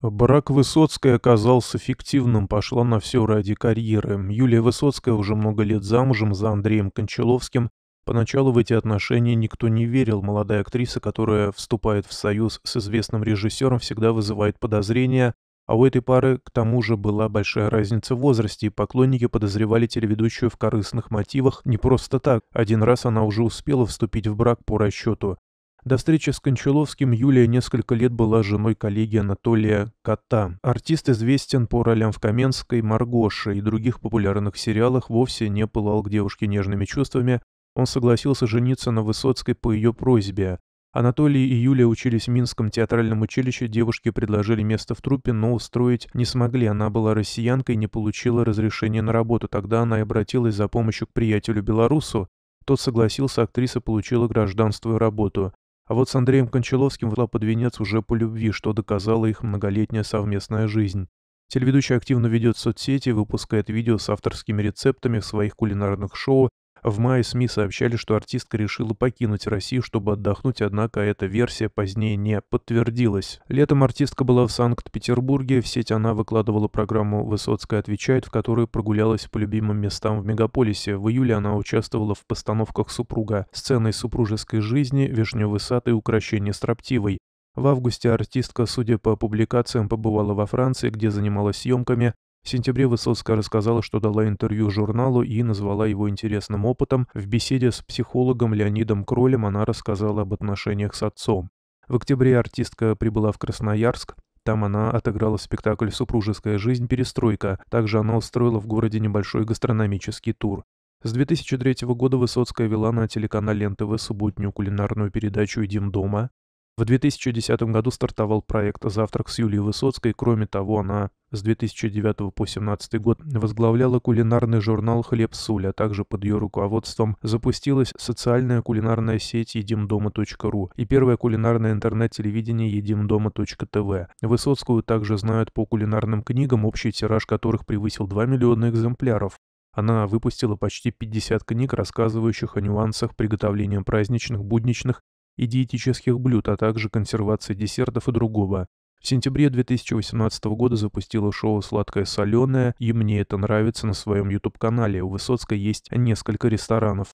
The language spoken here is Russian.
Брак Высоцкой оказался фиктивным, пошла на все ради карьеры. Юлия Высоцкая уже много лет замужем за Андреем Кончаловским. Поначалу в эти отношения никто не верил. Молодая актриса, которая вступает в союз с известным режиссером, всегда вызывает подозрения. А у этой пары, к тому же, была большая разница в возрасте, и поклонники подозревали телеведущую в корыстных мотивах не просто так. Один раз она уже успела вступить в брак по расчету. До встречи с Кончаловским Юлия несколько лет была женой коллеги Анатолия Кота. Артист известен по ролям в Каменской, Маргоше и других популярных сериалах, вовсе не пылал к девушке нежными чувствами. Он согласился жениться на Высоцкой по ее просьбе. Анатолий и Юлия учились в Минском театральном училище, девушке предложили место в труппе, но устроить не смогли. Она была россиянкой и не получила разрешения на работу. Тогда она и обратилась за помощью к приятелю-белорусу. Тот согласился, актриса получила гражданство и работу. А вот с Андреем Кончаловским вла под венец уже по любви, что доказала их многолетняя совместная жизнь. Телеведущий активно ведет соцсети, выпускает видео с авторскими рецептами в своих кулинарных шоу в мае СМИ сообщали, что артистка решила покинуть Россию, чтобы отдохнуть, однако эта версия позднее не подтвердилась. Летом артистка была в Санкт-Петербурге, в сеть она выкладывала программу «Высоцкая отвечает», в которой прогулялась по любимым местам в мегаполисе. В июле она участвовала в постановках «Супруга», сценой супружеской жизни, «Вишневый сад» и «Укращение строптивой». В августе артистка, судя по публикациям, побывала во Франции, где занималась съемками, в сентябре Высоцкая рассказала, что дала интервью журналу и назвала его интересным опытом. В беседе с психологом Леонидом Кролем она рассказала об отношениях с отцом. В октябре артистка прибыла в Красноярск, там она отыграла спектакль «Супружеская жизнь. Перестройка». Также она устроила в городе небольшой гастрономический тур. С 2003 года Высоцкая вела на телеканале НТВ субботнюю кулинарную передачу «Идем дома». В 2010 году стартовал проект «Завтрак с Юлией Высоцкой». Кроме того, она с 2009 по 2017 год возглавляла кулинарный журнал «Хлеб Суль», а также под ее руководством запустилась социальная кулинарная сеть едимдома.ру и первое кулинарное интернет-телевидение едимдома.тв. Высоцкую также знают по кулинарным книгам, общий тираж которых превысил 2 миллиона экземпляров. Она выпустила почти 50 книг, рассказывающих о нюансах приготовления праздничных, будничных и диетических блюд, а также консервации десертов и другого. В сентябре 2018 года запустила шоу «Сладкое соленое» и «Мне это нравится» на своем YouTube-канале. У Высоцкой есть несколько ресторанов.